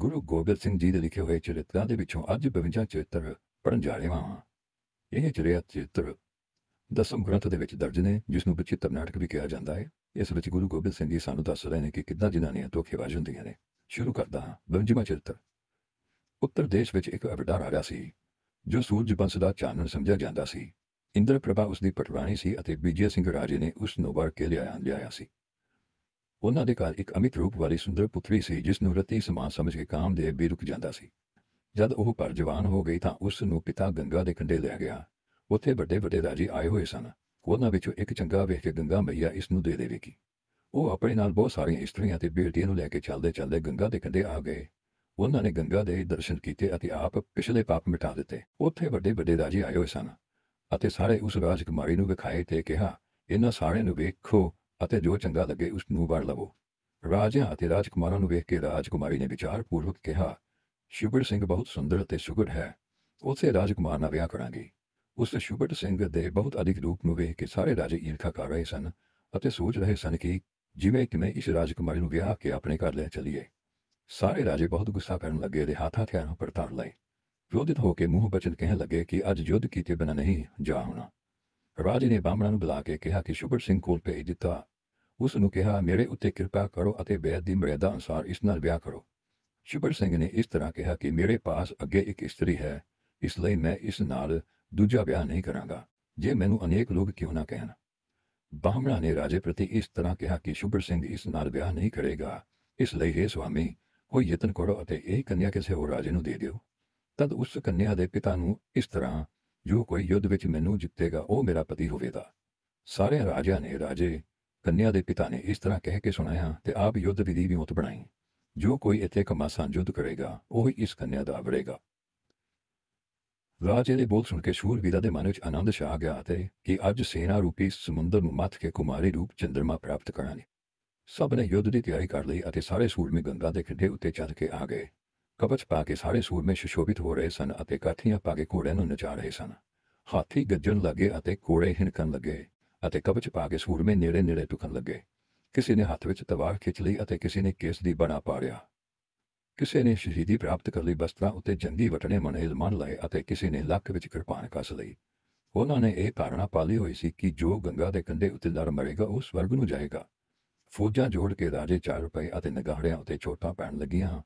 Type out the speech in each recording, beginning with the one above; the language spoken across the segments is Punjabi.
ਗੁਰੂ ਗੋਬਿੰਦ ਸਿੰਘ ਜੀ ਦੇ ਲਿਖੇ ਹੋਏ ਚਰਿੱਤਰਾਂ ਦੇ ਵਿੱਚੋਂ ਅੱਜ 52 ਚਰਿੱਤਰ ਪੜਨ ਜਾ ਰਹੇ ਹਾਂ ਇਹ ਚਰਿੱਤਰ ਚਿੱਤਰ ਦਸਮ ਗ੍ਰੰਥ ਦੇ ਵਿੱਚ ਦਰਜ ਨੇ ਜਿਸ ਨੂੰ ਵਿਚਿਤ੍ਰ ਨਾਟਕ ਵੀ ਕਿਹਾ ਜਾਂਦਾ ਹੈ ਇਸ ਵਿੱਚ ਗੁਰੂ ਗੋਬਿੰਦ ਸਿੰਘ ਜੀ ਸਾਨੂੰ ਦੱਸ ਰਹੇ ਨੇ ਕਿ ਕਿੱਦਾਂ ਜਨਾਨੀਆਂ ਧੋਖੇਬਾਜ਼ ਹੁੰਦੀਆਂ ਨੇ ਸ਼ੁਰੂ ਕਰਦਾ ਹਾਂ 52ਵਾਂ ਚਰਿੱਤਰ ਉੱਤਰ ਦੇਸ਼ ਵਿੱਚ ਇੱਕ ਅਵਤਾਰ ਆ ਰਿਹਾ ਸੀ ਜੋ ਸੂਰਜ ਬੰਸ ਦਾ ਚਾਨਣ ਸਮਝਿਆ ਜਾਂਦਾ ਸੀ ਇੰਦਰ ਪ੍ਰਭਾ ਉਸ ਦੀ ਪਟਵਾਰੀ ਸੀ ਅਤੇ ਵਿਜੇ ਸਿੰਘ ਰਾਜੇ ਨੇ ਉਸ ਨੂੰ ਵਰ ਕੇ ਲਿਆਇਆ ਲਿਆਇਆ ਸੀ ਉਹਨਾਂ ਦੇ ਘਰ ਇੱਕ ਅਮਿਤ ਰੂਪ ਵਾਲੀ ਸੁੰਦਰ ਪੁੱਤਰੀ ਸੀ ਜਿਸ ਨੂੰ ਰਤੀ ਸਮਾਂ ਸਮਝ ਕੇ ਕਾਮ ਵੀ ਰੁਕ ਜਾਂਦਾ ਸੀ ਜਦ ਉਹ ਪਰ ਜਵਾਨ ਹੋ ਗਈ ਤਾਂ ਉਸ ਨੂੰ ਪਿਤਾ ਗੰਗਾ ਦੇ ਕੰਢੇ ਲੈ ਗਿਆ ਉੱਥੇ ਵੱਡੇ ਵੱਡੇ ਰਾਜੀ ਆਏ ਹੋਏ ਸਨ ਉਹਨਾਂ ਵਿੱਚੋਂ ਇੱਕ ਚੰਗਾ ਵੇਖ ਕੇ ਗੰਗਾ ਮਈਆ ਇਸ ਨੂੰ ਦੇ ਦੇਵੇਗੀ ਉਹ ਆਪਣੇ ਨਾਲ ਬਹੁਤ ਸਾਰੀਆਂ ਇਸਤਰੀਆਂ ਤੇ ਬੇਟੀਆਂ ਨੂੰ ਲੈ ਕੇ ਚੱਲਦੇ ਚੱਲਦੇ ਗੰਗਾ ਦੇ ਕੰਢੇ ਆ ਗਏ ਉਹਨਾਂ ਨੇ ਗੰਗਾ ਦੇ ਦਰਸ਼ਨ ਕੀਤੇ ਅਤੇ ਆਪ ਪਿਛਲੇ ਪਾਪ ਮਿਟਾ ਦਿੱਤੇ ਉੱਥੇ ਵੱਡੇ ਵੱਡੇ ਰਾਜੀ ਆਏ ਹੋਏ ਸਨ ਅਤੇ ਸਾਰੇ ਉਸ ਰਾਜਕੁਮਾਰੀ ਨੂੰ ਵਿਖਾਏ ਤੇ ਕਿਹਾ ਇਹਨਾਂ ਸਾਰਿਆਂ ਨੂੰ ਵੇਖੋ ਅਤੇ ਜੋ ਚੰਗਾ ਲੱਗੇ ਉਸ ਨੂੰ ਵੜ ਲਵੋ ਰਾਜਾ ਅਤੇ ਰਾਜਕੁਮਾਰਾਂ ਨੂੰ ਵੇਖ ਕੇ ਰਾਜਕੁਮਾਰੀ ਨੇ ਵਿਚਾਰਪੂਰਵਕ ਕਿਹਾ ਸ਼ੁਭਰ ਸਿੰਘ ਬਹੁਤ ਸੁੰਦਰ ਅਤੇ ਸੁਗੜ ਹੈ ਉਸੇ ਰਾਜਕੁਮਾਰ ਨਾਲ ਵਿਆਹ ਕਰਾਂਗੀ ਉਸ ਸ਼ੁਭਰ ਸਿੰਘ ਦੇ ਬਹੁਤ ਅਧਿਕ ਰੂਪ ਨੂੰ ਵੇਖ ਕੇ ਸਾਰੇ ਰਾਜੇ ਈਰਖਾ ਕਰ ਰਹੇ ਸਨ ਅਤੇ ਸੋਚ ਰਹੇ ਸਨ ਕਿ ਜਿਵੇਂ ਕਿ ਮੈਂ ਇਸ ਰਾਜਕੁਮਾਰੀ ਨੂੰ ਵਿਆਹ ਕੇ ਆਪਣੇ ਘਰ ਲੈ ਚਲੀਏ ਸਾਰੇ ਰਾਜੇ ਬਹੁਤ ਗੁੱਸਾ ਕਰਨ ਲੱਗੇ ਤੇ ਹੱਥਾਂ ਹਥਿਆਰਾਂ ਪਰ ਲਏ ਵਿਰੋਧਿਤ ਹੋ ਕੇ ਮੂੰਹ ਬਚਨ ਕਹਿਣ ਲੱਗੇ ਕਿ ਅੱਜ ਯੁੱਧ ਕੀਤੇ ਬਿਨਾਂ ਨਹੀਂ ਜਾ ਹੋਣਾ ਰਾਜ ਨੇ ਬਾਹਮਣਾਂ ਨੂੰ ਬੁਲਾ ਕੇ ਕਿਹਾ ਕਿ ਸ਼ੁਭਰ ਸਿੰਘ ਕੋਲ ਭੇਜ ਦਿੱਤਾ ਉਸ ਨੂੰ ਕਿਹਾ ਮੇਰੇ ਉੱਤੇ ਕਿਰਪਾ ਕਰੋ ਅਤੇ ਬੇਅਦ ਦੀ ਮਰਿਆਦਾ ਅਨੁਸਾਰ ਇਸ ਨਾਲ ਵਿਆਹ ਕਰੋ ਸ਼ੁਭਰ ਸਿੰਘ ਨੇ ਇਸ ਤਰ੍ਹਾਂ ਕਿਹਾ ਕਿ ਮੇਰੇ ਪਾਸ ਅੱਗੇ ਇੱਕ ਇਸਤਰੀ ਹੈ ਇਸ ਲਈ ਮੈਂ ਇਸ ਨਾਲ ਦੂਜਾ ਵਿਆਹ ਨਹੀਂ ਕਰਾਂਗਾ ਜੇ ਮੈਨੂੰ ਅਨੇਕ ਲੋਕ ਕਿਉਂ ਨਾ ਕਹਿਣ ਬਾਹਮਣਾ ਨੇ ਰਾਜੇ ਪ੍ਰਤੀ ਇਸ ਤਰ੍ਹਾਂ ਕਿਹਾ ਕਿ ਸ਼ੁਭਰ ਸਿੰਘ ਇਸ ਨਾਲ ਵਿਆਹ ਨਹੀਂ ਕਰੇਗਾ ਇਸ ਲਈ ਹੈ ਸੁਆਮੀ ਕੋਈ ਯਤਨ ਕਰੋ ਅਤੇ ਇਹ ਕੰਨਿਆ ਕਿਸੇ ਹੋਰ ਰਾਜੇ ਨੂੰ ਦੇ ਦਿਓ ਤਦ ਉਸ ਕੰਨਿਆ ਦੇ ਪਿਤਾ ਨੂੰ ਇਸ ਤਰ੍ਹਾਂ ਜੋ ਕੋਈ ਯੁੱਧ ਵਿੱਚ ਮੈਨੂੰ ਜਿੱਤੇਗਾ ਉਹ ਮੇਰਾ ਪਤੀ ਹੋਵੇਗਾ ਸਾਰੇ ਰਾਜਿਆਂ ਨੇ ਰਾਜੇ ਕੰਨਿਆ ਦੇ ਪਿਤਾ ਨੇ ਇਸ ਤਰ੍ਹਾਂ ਕਹਿ ਕੇ ਸੁਣਾਇਆ ਤੇ ਆਪ ਯੁੱਧ ਵਿਧੀ ਵੀ ਮਤ ਬਣਾਈ ਜੋ ਕੋਈ ਇੱਥੇ ਕਮਾਸਾਂ ਯੁੱਧ ਕਰੇਗਾ ਉਹ ਹੀ ਇਸ ਕੰਨਿਆ ਦਾ ਆਵਰੇਗਾ ਰਾਜੇ ਦੇ ਬੋਲ ਸੁਣ ਕੇ ਸ਼ੂਰਵੀਰਾ ਦੇ ਮਨ ਵਿੱਚ ਆਨੰਦ ਛਾ ਗਿਆ ਤੇ ਕਿ ਅੱਜ ਸੇਨਾ ਰੂਪੀ ਸਮੁੰਦਰ ਨੂੰ ਮੱਥ ਕੇ ਕੁਮਾਰੀ ਰੂਪ ਚੰਦਰਮਾ ਪ੍ਰਾਪਤ ਕਰਾਂਗੇ ਸਭ ਨੇ ਯੁੱਧ ਦੀ ਤਿਆਰੀ ਕਰ ਲਈ ਅਤੇ ਸਾਰੇ ਸੂਰਮੇ ਗੰਗਾ ਦੇ ਖੱਡੇ ਉੱਤੇ ਚੜ ਕੇ ਆ ਗਏ ਕਵਚ ਪਾ ਕੇ ਸਾਰੇ ਸੂਰਮੇ ਸ਼ੋਭਿਤ ਹੋ ਰਹੇ ਸਨ ਅਤੇ ਕਾਠੀਆਂ ਪਾ ਕੇ ਘੋੜਿਆਂ ਨੂੰ ਨਚਾ ਰਹੇ ਸਨ ਹਾਥੀ ਗੱਜਣ ਲੱਗੇ ਅਤੇ ਘੋੜੇ ਹਿਣਕਣ ਲੱਗੇ ਅਤੇ ਕਵਚ ਪਾ ਕੇ ਸੂਰਮੇ ਨੇੜੇ ਨੇੜੇ ਟੁਕਣ ਲੱਗੇ ਕਿਸੇ ਨੇ ਹੱਥ ਵਿੱਚ ਤਵਾਰ ਖਿੱਚ ਲਈ ਅਤੇ ਕਿਸੇ ਨੇ ਕੇਸ ਦੀ ਬਣਾ ਪਾੜਿਆ ਕਿਸੇ ਨੇ ਸ਼ਹੀਦੀ ਪ੍ਰਾਪਤ ਕਰ ਲਈ ਬਸਤਰਾ ਉੱਤੇ ਜੰਗੀ ਵਟਣੇ ਮਨੇਲ ਮੰਨ ਲਏ ਅਤੇ ਕਿਸੇ ਨੇ ਲੱਕ ਵਿੱਚ ਕਿਰਪਾਨ ਕੱਸ ਲਈ ਉਹਨਾਂ ਨੇ ਇਹ ਧਾਰਨਾ ਪਾਲੀ ਹੋਈ ਸੀ ਕਿ ਜੋ ਗੰਗਾ ਦੇ ਕੰਢੇ ਉੱਤੇ ਲੜ ਮਰੇਗਾ ਉਹ ਸਵਰਗ ਨੂੰ ਜਾਏਗਾ ਫੌਜਾਂ ਜੋੜ ਕੇ ਰਾਜੇ ਚਾਰ ਰੁਪਏ ਅਤੇ ਨਗਾੜਿਆਂ ਉੱਤੇ ਛੋਟਾਂ ਪੈਣ ਲੱਗੀਆਂ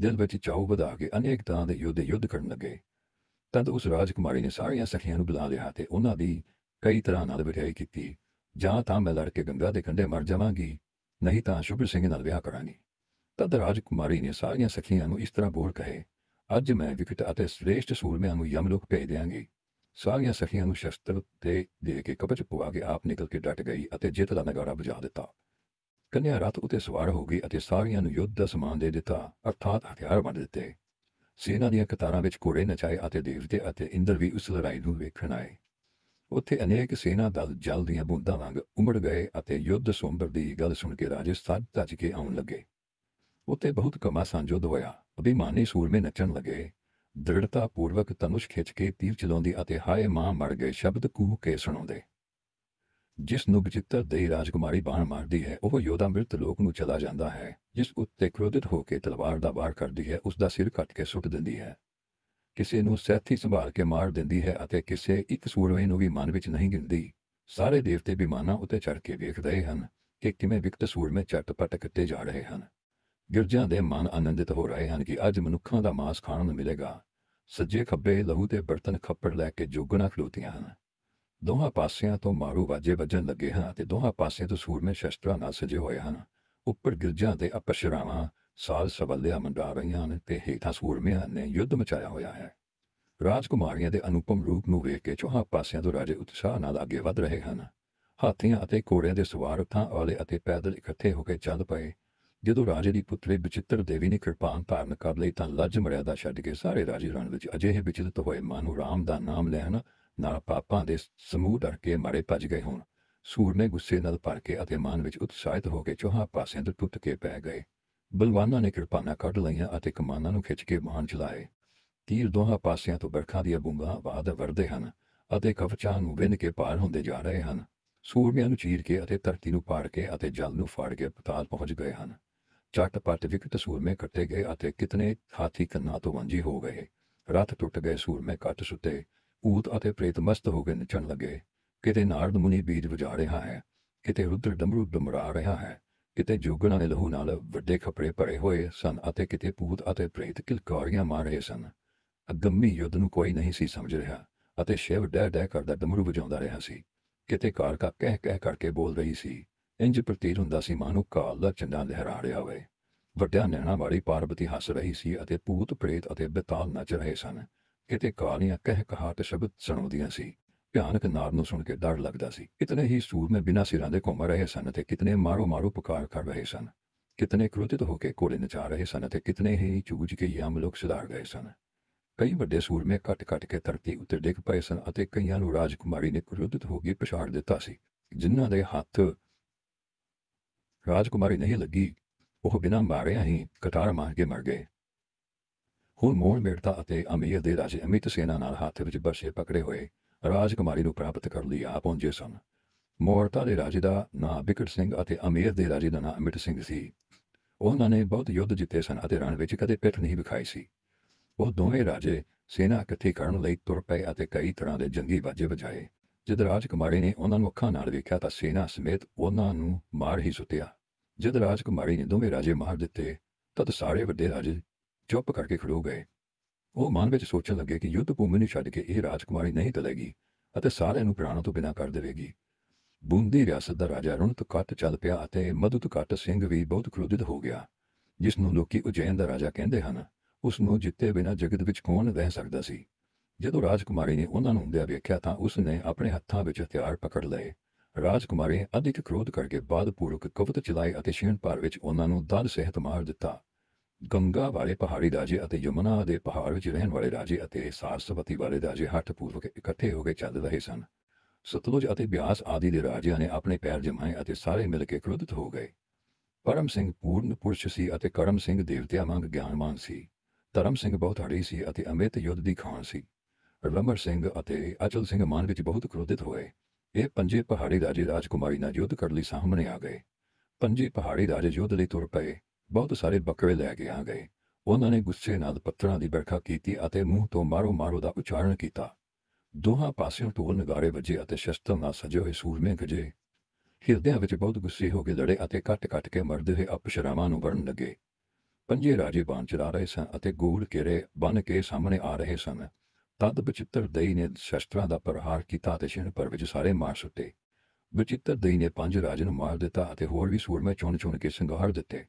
ਦਿਲ ਵਿੱਚ ਚਾਹੂ ਵਧਾ ਕੇ ਅਨੇਕ ਤਰ੍ਹਾਂ ਦੇ ਯੁੱਧ ਯੁੱਧ ਕਰਨ ਲੱਗੇ ਤਦ ਉਸ ਰਾਜਕੁਮਾਰੀ ਨੇ ਸਾਰੀਆਂ ਸਖੀਆਂ ਨੂੰ ਬੁਲਾ ਲਿਆ ਤੇ ਉਹਨਾਂ ਦੀ ਕਈ ਤਰ੍ਹਾਂ ਨਾਲ ਵਿਚਾਈ ਕੀਤੀ ਜਾਂ ਤਾਂ ਮੈਂ ਲੜ ਕੇ ਗੰਗਾ ਦੇ ਕੰਢੇ ਮਰ ਜਾਵਾਂਗੀ ਨਹੀਂ ਤਾਂ ਸ਼ੁਭਰ ਸਿੰਘ ਨਾਲ ਵਿਆਹ ਕਰਾਂਗੀ ਤਦ ਰਾਜਕੁਮਾਰੀ ਨੇ ਸਾਰੀਆਂ ਸਖੀਆਂ ਨੂੰ ਇਸ ਤਰ੍ਹਾਂ ਬੋਲ ਕਹੇ ਅੱਜ ਮੈਂ ਵਿਕਟ ਅਤੇ ਸ੍ਰੇਸ਼ਟ ਸੂਰਮਿਆਂ ਨੂੰ ਯਮਲੋਕ ਭੇਜ ਦੇਵਾਂਗੀ ਸਾਰੀਆਂ ਸਖੀਆਂ ਨੂੰ ਸ਼ਸਤਰ ਤੇ ਦੇ ਕੇ ਕਬਜ ਪਵਾ ਕੇ ਆਪ ਨਿਕਲ ਕੇ ਡਟ ਗਈ ਅਤੇ ਜਿੱਤ ਦਾ ਨਗਾਰਾ ਬਜਾ ਦਿੱਤਾ ਕੰਨਿਆ ਰਥ ਉਤੇ ਸਵਾਰ ਹੋ ਗਈ ਅਤੇ ਸਾਰਿਆਂ ਨੂੰ ਯੁੱਧ ਦਾ ਸਮਾਨ ਦੇ ਦਿੱਤਾ ਅਰਥਾਤ ਹਥਿਆਰ ਵੰਡ ਦਿੱਤੇ ਸੈਨਾ ਦੀਆਂ ਕਤਾਰਾਂ ਵਿੱਚ ਘੋੜੇ ਨਚਾਏ ਅਤੇ ਦੇਵਤੇ ਅਤੇ ਇੰਦਰ ਵੀ ਉਸ ਲੜਾਈ ਨੂੰ ਵੇਖਣ ਆਏ ਉੱਥੇ ਅਨੇਕ ਸੈਨਾ ਦਲ ਜਲ ਦੀਆਂ ਬੂੰਦਾਂ ਵਾਂਗ ਉਮੜ ਗਏ ਅਤੇ ਯੁੱਧ ਸੁੰਦਰ ਦੀ ਗੱਲ ਸੁਣ ਕੇ ਰਾਜਸਥਾਨ ਤੱਜ ਕੇ ਆਉਣ ਲੱਗੇ ਉੱਥੇ ਬਹੁਤ ਕਮਾ ਸੰਜੋਦ ਹੋਇਆ ਅਭਿਮਾਨੀ ਸੂਰਮੇ ਨੱਚਣ ਲੱਗੇ ਦ੍ਰਿੜਤਾ ਪੂਰਵਕ ਤਨੁਸ਼ ਖਿੱਚ ਕੇ ਤੀਰ ਚਲਾਉਂਦੀ ਅਤੇ ਹਾਏ ਮਾਂ ਮਰ ਗਏ ਸ਼ਬਦ ਕੂਹ ਕੇ ਸੁਣਾਉਂਦੇ ਜਿਸ ਨੂੰ ਬਚਿੱਤਰ ਦੇ ਰਾਜਕੁਮਾਰੀ ਬਾਣ ਮਾਰਦੀ ਹੈ ਉਹ ਯੋਧਾ ਮਿਰਤ ਲੋਕ ਨੂੰ ਚਲਾ ਜਾਂਦਾ ਹੈ ਜਿਸ ਉੱਤੇ ਕ੍ਰੋਧਿਤ ਹੋ ਕੇ ਤਲਵਾਰ ਦਾ ਵਾਰ ਕਰਦੀ ਹੈ ਉਸ ਦਾ ਸਿਰ ਕੱਟ ਕੇ ਸੁੱਟ ਦਿੰਦੀ ਹੈ ਕਿਸੇ ਨੂੰ ਸੈਥੀ ਸੰਭਾਲ ਕੇ ਮਾਰ ਦਿੰਦੀ ਹੈ ਅਤੇ ਕਿਸੇ ਇੱਕ ਸੂਰਮੇ ਨੂੰ ਵੀ ਮਨ ਵਿੱਚ ਨਹੀਂ ਗਿਣਦੀ ਸਾਰੇ ਦੇਵਤੇ ਮਾਨਾ ਉੱਤੇ ਚੜ ਕੇ ਵੇਖ ਰਹੇ ਹਨ ਕਿ ਕਿਵੇਂ ਵਿਕਤ ਸੂਰਮੇ ਚਟਪਟ ਕਿਤੇ ਜਾ ਰਹੇ ਹਨ ਗਿਰਜਾਂ ਦੇ ਮਨ ਆਨੰਦਿਤ ਹੋ ਰਹੇ ਹਨ ਕਿ ਅੱਜ ਮਨੁੱਖਾਂ ਦਾ ਮਾਸ ਖਾਣ ਨੂੰ ਮਿਲੇਗਾ ਸੱਜੇ ਖੱਬੇ ਲਹੂ ਦੇ ਬਰਤਨ ਖੱਪੜ ਲੈ ਕੇ ਜੋਗਣਾ ਖਲੋਤੀਆਂ ਹਨ ਦੋਹਾਂ ਪਾਸਿਆਂ ਤੋਂ ਮਾਰੂ ਵਾਜੇ ਵੱਜਣ ਲੱਗੇ ਹਨ ਤੇ ਦੋਹਾਂ ਪਾਸੇ ਤੋਂ ਸੂਰਮੇ ਸ਼ਸਤਰਾਂ ਨਾਲ ਸਜੇ ਹੋਏ ਹਨ ਉੱਪਰ ਗਿਰਜਾਂ ਦੇ ਅਪਸ਼ਰਾਵਾਂ ਸਾਲ ਸਵੱਲਿਆ ਮੰਡਾ ਰਹੀਆਂ ਨੇ ਤੇ ਹੇਠਾਂ ਸੂਰਮਿਆਂ ਨੇ ਯੁੱਧ ਮਚਾਇਆ ਹੋਇਆ ਹੈ ਰਾਜਕੁਮਾਰੀਆਂ ਦੇ ਅਨੁਪਮ ਰੂਪ ਨੂੰ ਵੇਖ ਕੇ ਚੋਹਾਂ ਪਾਸਿਆਂ ਤੋਂ ਰਾਜੇ ਉਤਸ਼ਾਹ ਨਾਲ ਅੱਗੇ ਵਧ ਰਹੇ ਹਨ ਹਾਥੀਆਂ ਅਤੇ ਘੋੜਿਆਂ ਦੇ ਸਵਾਰ ਉਥਾਂ ਵਾਲੇ ਅਤੇ ਪੈਦਲ ਇਕੱਠੇ ਹੋ ਕੇ ਚੱਲ ਪਏ ਜਦੋਂ ਰਾਜੇ ਦੀ ਪੁੱਤਰੀ ਬਚਿੱਤਰ ਦੇਵੀ ਨੇ ਕਿਰਪਾਨ ਧਾਰਨ ਕਰ ਲਈ ਤਾਂ ਲੱਜ ਮਰਿਆਦਾ ਛੱਡ ਕੇ ਸਾਰੇ ਰਾਜੇ ਰਣ ਵਿੱਚ ਹੀ ਵਿਚਿਤ ਹੋਏ ਮਾਨੂ ਰਾਮ ਦਾ ਨਾਮ ਲੈਣਾ ਨਾ ਪਾਪਾਂ ਦੇ ਸਮੂਹ ਡਰ ਕੇ ਮਾਰੇ ਭੱਜ ਗਏ ਹੋਣ ਨੇ ਗੁੱਸੇ ਨਾਲ ਭਰ ਕੇ ਅਤੇ ਮਾਨ ਵਿੱਚ ਉਤਸ਼ਾਹਿਤ ਹੋ ਕੇ ਚੋਹਾਂ ਪਾਸੇ ਤੋਂ ਟੁੱਟ ਕੇ ਪੈ ਗਏ ਬਲਵਾਨਾਂ ਨੇ ਕਿਰਪਾਨਾਂ ਕੱਢ ਲਈਆਂ ਅਤੇ ਕਮਾਨਾਂ ਨੂੰ ਖਿੱਚ ਕੇ ਬਾਣ ਚਲਾਏ ਤੀਰ ਦੋਹਾਂ ਪਾਸਿਆਂ ਤੋਂ ਬਰਖਾ ਦੀਆਂ ਬੂੰਗਾਂ ਬਾਦ ਵਰਦੇ ਹਨ ਅਤੇ ਕਵਚਾਂ ਨੂੰ ਵਿੰਨ ਕੇ ਪਾਰ ਹੁੰਦੇ ਜਾ ਰਹੇ ਹਨ ਸੂਰਮਿਆਂ ਨੂੰ ਚੀਰ ਕੇ ਅਤੇ ਧਰਤੀ ਨੂੰ ਪਾੜ ਕੇ ਅਤੇ ਜਲ ਨੂੰ ਫਾੜ ਕੇ ਪਤਾਲ ਪਹੁੰਚ ਗਏ ਹਨ ਚਟ ਪਟ ਵਿਕਟ ਸੂਰਮੇ ਕੱਟੇ ਗਏ ਅਤੇ ਕਿਤਨੇ ਹਾਥੀ ਕੰਨਾਂ ਤੋਂ ਵਾਂਝੀ ਹੋ ਗਏ ਰਾਤ ਟੁੱਟ ਗਏ ਸੂਰਮੇ ਕੱਟ ਸੁੱਤੇ ਭੂਤ ਅਤੇ ਪ੍ਰੇਤ ਮਸਤ ਹੋ ਕੇ ਨੱਚਣ ਲੱਗੇ ਕਿਤੇ ਨਾਰਦ ਮੁਨੀ ਬੀਜ ਵਜਾ ਰਿਹਾ ਹੈ ਕਿਤੇ ਰੁੱਦਰ ਡਮਰੂ ਡਮਰਾ ਰਿਹਾ ਹੈ ਕਿਤੇ ਜੋਗਣਾ ਦੇ ਲਹੂ ਨਾਲ ਵੱਡੇ ਖਪੜੇ ਭਰੇ ਹੋਏ ਸਨ ਅਤੇ ਕਿਤੇ ਭੂਤ ਅਤੇ ਪ੍ਰੇਤ ਕਿਲਕਾਰੀਆਂ ਮਾਰ ਰਹੇ ਸਨ ਅਗੰਮੀ ਯੁੱਧ ਨੂੰ ਕੋਈ ਨਹੀਂ ਸੀ ਸਮਝ ਰਿਹਾ ਅਤੇ ਸ਼ਿਵ ਡੈ ਡੈ ਕਰਦਾ ਡਮਰੂ ਵਜਾਉਂਦਾ ਰਿਹਾ ਸੀ ਕਿਤੇ ਕਾਲ ਕਾ ਕਹਿ ਕਹਿ ਕਰਕੇ ਬੋਲ ਰਹੀ ਸੀ ਇੰਜ ਪ੍ਰਤੀਤ ਹੁੰਦਾ ਸੀ ਮਾਨੋ ਕਾਲ ਦਾ ਚੰਦਾ ਲਹਿਰਾ ਰਿਹਾ ਹੋਵੇ ਵੱਡਿਆ ਨੈਣਾ ਵਾਲੀ ਪਾਰਬਤੀ ਹੱਸ ਰਹੀ ਸੀ ਅਤੇ ਭੂਤ ਪ੍ਰੇਤ ਅਤੇ ਬਿਤਾਲ ਨੱਚ ਰਹੇ ਸਨ ਤੇ ਕਹਾਣੀਆਂ ਕਹਿ ਕਹਾਟ ਸ਼ਬਦ ਸੁਣਉਂਦੀਆਂ ਸੀ ਭਿਆਨਕ ਨਾਦ ਨੂੰ ਸੁਣ ਕੇ ਡਰ ਲੱਗਦਾ ਸੀ ਇਤਨੇ ਹੀ ਸੂਰਮੇ ਬਿਨਾਂ ਸਿਰਾਂ ਦੇ ਘੁੰਮ ਰਹੇ ਸਨ ਤੇ ਕਿਤਨੇ ਮਾਰੋ ਮਾਰੋ ਪੁਕਾਰ ਕਰ ਰਹੇ ਸਨ ਕਿਤਨੇ ਕ੍ਰੋਧਿਤ ਹੋ ਕੇ ਕੋਲੇ ਨਚਾ ਰਹੇ ਸਨ ਤੇ ਕਿਤਨੇ ਹੀ ਚੂਜ ਕੇ ਯਾਮ ਲੋਕ ਸੁਧਾਰ ਗਏ ਸਨ ਕਈ ਵੱਡੇ ਸੂਰਮੇ ਕੱਟ-ਕੱਟ ਕੇ ਧਰਤੀ ਉੱਤੇ ਡਿੱਗ ਪਏ ਸਨ ਅਤੇ ਕਈਆਂ ਨੂੰ ਰਾਜਕੁਮਾਰੀ ਨੇ ਕ੍ਰੋਧਿਤ ਹੋ ਕੇ ਪਛਾੜ ਦਿੱਤਾ ਸੀ ਜਿਨ੍ਹਾਂ ਦੇ ਹੱਥ ਰਾਜਕੁਮਾਰੀ ਨਹੀਂ ਲੱਗੀ ਉਹ ਬਿਨਾਂ ਮਾਰਿਆ ਹੀ ਕਤਾਰ ਮਾਰ ਕੇ ਮਰ ਗਏ ਹੁਣ ਮੋਹਨ ਮੇੜਤਾ ਅਤੇ ਅਮੀਰ ਦੇ ਰਾਜੇ ਅਮਿਤ ਸੇਨਾ ਨਾਲ ਹੱਥ ਵਿੱਚ ਬਰਸ਼ੇ ਪਕੜੇ ਹੋਏ ਰਾਜਕੁਮਾਰੀ ਨੂੰ ਪ੍ਰਾਪਤ ਕਰ ਲਈ ਆ ਪਹੁੰਚੇ ਸਨ ਮੋਹਰਤਾ ਦੇ ਰਾਜੇ ਦਾ ਨਾਂ ਬਿਕਟ ਸਿੰਘ ਅਤੇ ਅਮੀਰ ਦੇ ਰਾਜੇ ਦਾ ਨਾਂ ਅਮਿਤ ਸਿੰਘ ਸੀ ਉਹਨਾਂ ਨੇ ਬਹੁਤ ਯੁੱਧ ਜਿੱਤੇ ਸਨ ਅਤੇ ਰਣ ਵਿੱਚ ਕਦੇ ਪਿੱਠ ਨਹੀਂ ਵਿਖਾਈ ਸੀ ਉਹ ਦੋਵੇਂ ਰਾਜੇ ਸੈਨਾ ਇਕੱਠੀ ਕਰਨ ਲਈ ਤੁਰ ਪਏ ਅਤੇ ਕਈ ਤਰ੍ਹਾਂ ਦੇ ਜੰਗੀ ਵਾਜੇ ਵਜਾਏ ਜਦ ਰਾਜਕੁਮਾਰੀ ਨੇ ਉਹਨਾਂ ਨੂੰ ਅੱਖਾਂ ਨਾਲ ਵੇਖਿਆ ਤਾਂ ਸੈਨਾ ਸਮੇਤ ਉਹਨਾਂ ਨੂੰ ਮਾਰ ਹੀ ਸੁੱਟਿਆ ਜਦ ਰਾਜਕੁਮਾਰੀ ਨੇ ਦੋਵੇਂ ਰਾਜੇ ਮਾਰ ਦਿੱਤੇ ਤਦ ਸਾਰੇ ਵੱਡੇ ਰਾਜੇ ਚੁੱਪ ਕਰਕੇ ਖੜੋ ਗਏ ਉਹ ਮਨ ਵਿੱਚ ਸੋਚਣ ਲੱਗੇ ਕਿ ਯੁੱਧ ਭੂਮੀ ਨੂੰ ਛੱਡ ਕੇ ਇਹ ਰਾਜਕੁਮਾਰੀ ਨਹੀਂ ਤਲੇਗੀ ਅਤੇ ਸਾਰਿਆਂ ਨੂੰ ਪ੍ਰਾਣਾਂ ਤੋਂ ਬਿਨਾਂ ਕਰ ਦੇਵੇਗੀ ਬੁੰਦੀ ਰਿਆਸਤ ਦਾ ਰਾਜਾ ਰਣਤ ਕੱਟ ਚੱਲ ਪਿਆ ਅਤੇ ਮਦਦ ਕੱਟ ਸਿੰਘ ਵੀ ਬਹੁਤ ਕ੍ਰੋਧਿਤ ਹੋ ਗਿਆ ਜਿਸ ਨੂੰ ਲੋਕੀ ਉਜੈਨ ਦਾ ਰਾਜਾ ਕਹਿੰਦੇ ਹਨ ਉਸ ਨੂੰ ਜਿੱਤੇ ਬਿਨਾਂ ਜਗਤ ਵਿੱਚ ਕੌਣ ਰਹਿ ਸਕਦਾ ਸੀ ਜਦੋਂ ਰਾਜਕੁਮਾਰੀ ਨੇ ਉਹਨਾਂ ਨੂੰ ਦੇਖਿਆ ਵੇਖਿਆ ਤਾਂ ਉਸ ਨੇ ਆਪਣੇ ਹੱਥਾਂ ਵਿੱਚ ਹਥਿਆਰ ਪਕੜ ਲਏ ਰਾਜਕੁਮਾਰੀ ਅਧਿਕ ਕ੍ਰੋਧ ਕਰਕੇ ਬਾਦਪੂਰਕ ਕਵਤ ਚਲਾਈ ਅਤੇ ਸ਼ੇਨ ਭਾਰ ਵਿੱਚ ਉਹਨਾਂ ਨੂੰ ਦਰ ਸਹਿਤ ਮਾਰ ਦਿੱਤਾ ਗੰਗਾ ਵਾਲੇ ਪਹਾੜੀ ਰਾਜੇ ਅਤੇ ਯਮੁਨਾ ਦੇ ਪਹਾੜ ਵਿੱਚ ਰਹਿਣ ਵਾਲੇ ਰਾਜੇ ਅਤੇ ਸਾਰਸਵਤੀ ਵਾਲੇ ਰਾਜੇ ਹੱਥ ਪੂਰਵਕ ਇਕੱਠੇ ਹੋ ਕੇ ਚੱਲ ਰਹੇ ਸਨ ਸਤਲੁਜ ਅਤੇ ਬਿਆਸ ਆਦਿ ਦੇ ਰਾਜਿਆਂ ਨੇ ਆਪਣੇ ਪੈਰ ਜਮਾਏ ਅਤੇ ਸਾਰੇ ਮਿਲ ਕੇ ਕ੍ਰੋਧਿਤ ਹੋ ਗਏ ਪਰਮ ਸਿੰਘ ਪੂਰਨ ਪੁਰਸ਼ ਸੀ ਅਤੇ ਕਰਮ ਸਿੰਘ ਦੇਵਤਿਆਂ ਵਾਂਗ ਗਿਆਨਵਾਨ ਸੀ ਧਰਮ ਸਿੰਘ ਬਹੁਤ ਹੜੀ ਸੀ ਅਤੇ ਅਮਿਤ ਯੁੱਧ ਦੀ ਖਾਨ ਸੀ ਰਮਰ ਸਿੰਘ ਅਤੇ ਅਚਲ ਸਿੰਘ ਮਾਨ ਵਿੱਚ ਬਹੁਤ ਕ੍ਰੋਧਿਤ ਹੋਏ ਇਹ ਪੰਜੇ ਪਹਾੜੀ ਰਾਜੇ ਰਾਜਕੁਮਾਰੀ ਨਾਲ ਯੁੱਧ ਕਰਨ ਲਈ ਸਾਹਮਣੇ ਆ ਗਏ ਪੰਜੇ ਪਹਾੜੀ ਰਾਜੇ ਯੁੱਧ ਲਈ ਤੁਰ ਪਏ ਬਹੁਤ ਸਾਰੇ ਬੱਕਰੇ ਲੈ ਕੇ ਆ ਗਏ ਉਹਨਾਂ ਨੇ ਗੁੱਸੇ ਨਾਲ ਪੱਥਰਾਂ ਦੀ ਬਰਖਾ ਕੀਤੀ ਅਤੇ ਮੂੰਹ ਤੋਂ ਮਾਰੋ ਮਾਰੋ ਦਾ ਉਚਾਰਨ ਕੀਤਾ ਦੋਹਾਂ ਪਾਸਿਓਂ ਤੋਂ ਨਗਾਰੇ ਵੱਜੇ ਅਤੇ ਸ਼ਸਤਰ ਨਾਲ ਸਜੇ ਹੋਏ ਸੂਰਮੇ ਗਜੇ ਹਿਰਦਿਆਂ ਵਿੱਚ ਬਹੁਤ ਗੁੱਸੇ ਹੋ ਕੇ ਲੜੇ ਅਤੇ ਕੱਟ-ਕੱਟ ਕੇ ਮਰਦੇ ਹੋਏ ਅਪਸ਼ਰਾਵਾਂ ਨੂੰ ਵੜਨ ਲੱਗੇ ਪੰਜੇ ਰਾਜੇ ਬਾਣ ਚਲਾ ਰਹੇ ਸਨ ਅਤੇ ਗੂੜ ਕੇਰੇ ਬਨ ਕੇ ਸਾਹਮਣੇ ਆ ਰਹੇ ਸਨ ਤਦ ਬਚਿੱਤਰ ਦੇਈ ਨੇ ਸ਼ਸਤਰਾਂ ਦਾ ਪ੍ਰਹਾਰ ਕੀਤਾ ਤੇ ਸ਼ਿਣ ਪਰ ਵਿੱਚ ਸਾਰੇ ਮਾਰ ਸੁੱਟੇ ਬਚਿੱਤਰ ਦੇਈ ਨੇ ਪੰਜ ਰਾਜੇ ਨੂੰ ਮਾਰ ਦਿੱਤਾ ਅਤੇ ਹੋਰ ਵੀ ਸੂਰਮੇ ਚੁਣ-ਚੁਣ ਕੇ ਸੰਘਾਰ ਦਿੱਤੇ